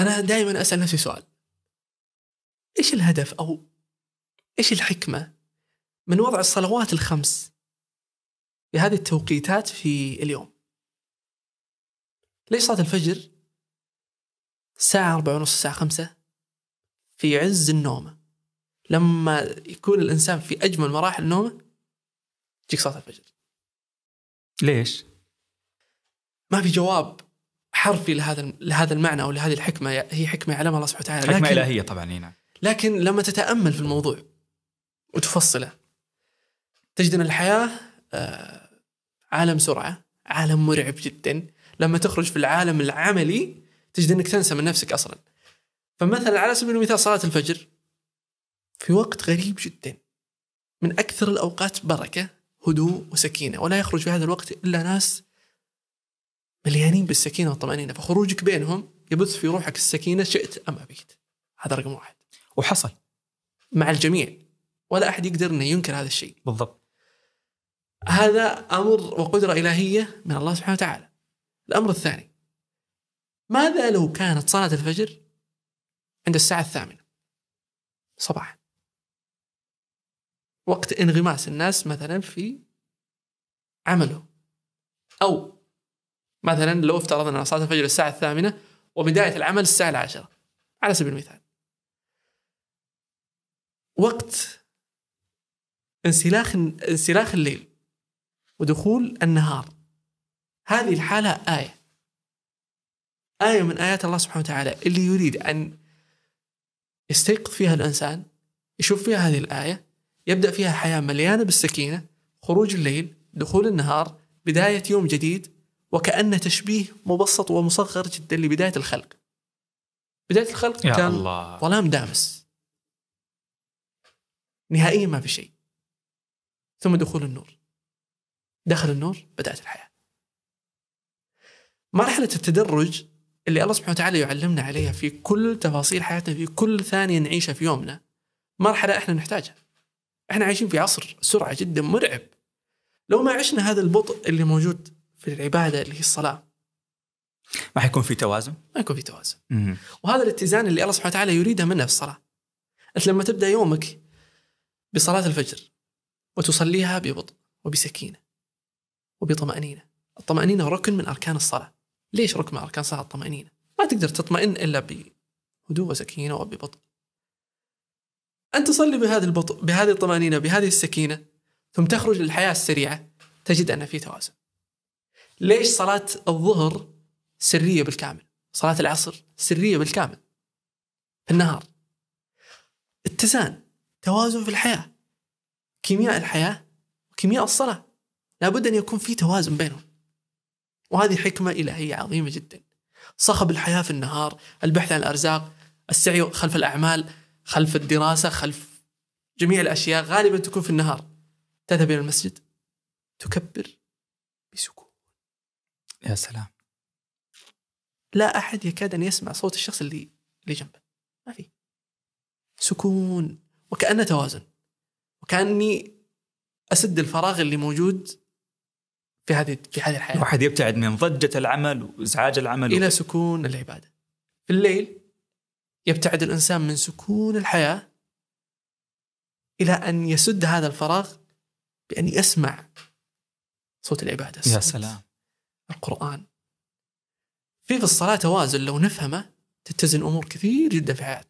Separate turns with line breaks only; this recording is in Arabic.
انا دائما اسال نفسي سؤال ايش الهدف او ايش الحكمه من وضع الصلوات الخمس في هذه التوقيتات في اليوم ليش صلاه الفجر الساعه أربعة ونص الساعه خمسة في عز النوم لما يكون الانسان في اجمل مراحل نومه تجيك صلاه الفجر ليش ما في جواب حرفي لهذا لهذا المعنى او لهذه الحكمه هي حكمه يعلمها الله سبحانه وتعالى حكمه الهيه طبعا هنا نعم. لكن لما تتامل في الموضوع وتفصله تجد ان الحياه آه، عالم سرعه عالم مرعب جدا لما تخرج في العالم العملي تجد انك تنسى من نفسك اصلا فمثلا على سبيل المثال صلاه الفجر في وقت غريب جدا من اكثر الاوقات بركه هدوء وسكينه ولا يخرج في هذا الوقت الا ناس مليانين بالسكينه والطمانينه فخروجك بينهم يبث في روحك السكينه شئت ام ابيت هذا رقم واحد وحصل مع الجميع ولا احد يقدر انه ينكر هذا الشيء بالضبط هذا امر وقدره الهيه من الله سبحانه وتعالى الامر الثاني ماذا لو كانت صلاه الفجر عند الساعه الثامنه صباحا وقت انغماس الناس مثلا في عمله او مثلا لو افترضنا ان صلاه الفجر الساعه الثامنه وبدايه العمل الساعه العاشره على سبيل المثال وقت انسلاخ انسلاخ الليل ودخول النهار هذه الحاله ايه آية من آيات الله سبحانه وتعالى اللي يريد أن يستيقظ فيها الإنسان يشوف فيها هذه الآية يبدأ فيها حياة مليانة بالسكينة خروج الليل دخول النهار بداية يوم جديد وكأنه تشبيه مبسط ومصغر جدا لبداية الخلق بداية الخلق يا كان الله. ظلام دامس نهائيا ما في شيء ثم دخول النور دخل النور بدأت الحياة مرحلة التدرج اللي الله سبحانه وتعالى يعلمنا عليها في كل تفاصيل حياتنا في كل ثانية نعيشها في يومنا مرحلة احنا نحتاجها احنا عايشين في عصر سرعة جدا مرعب لو ما عشنا هذا البطء اللي موجود في العباده اللي هي الصلاه ما حيكون في توازن؟ ما يكون في توازن. مم. وهذا الاتزان اللي الله سبحانه وتعالى يريده منا في الصلاه. انت لما تبدا يومك بصلاه الفجر وتصليها ببطء وبسكينه وبطمانينه. الطمانينه ركن من اركان الصلاه. ليش ركن من اركان الصلاه الطمانينه؟ ما تقدر تطمئن الا بهدوء وسكينه وببطء. أن تصلي بهذا البطء بهذه الطمأنينة بهذه السكينة ثم تخرج للحياة السريعة تجد أن في توازن ليش صلاة الظهر سرية بالكامل صلاة العصر سرية بالكامل في النهار اتزان توازن في الحياة كيمياء الحياة وكيمياء الصلاة لابد أن يكون في توازن بينهم وهذه حكمة إلهية عظيمة جدا صخب الحياة في النهار البحث عن الأرزاق السعي خلف الأعمال خلف الدراسة خلف جميع الأشياء غالبا تكون في النهار تذهب إلى المسجد تكبر يا سلام لا احد يكاد ان يسمع صوت الشخص اللي اللي جنبه ما في سكون وكانه توازن وكاني اسد الفراغ اللي موجود في هذه في هذه الحياه الواحد يبتعد من ضجه العمل وازعاج العمل الى و... سكون العباده في الليل يبتعد الانسان من سكون الحياه الى ان يسد هذا الفراغ بان يسمع صوت العباده يا سلام القرآن في في الصلاة توازن لو نفهمه تتزن أمور كثير جدا في حياتنا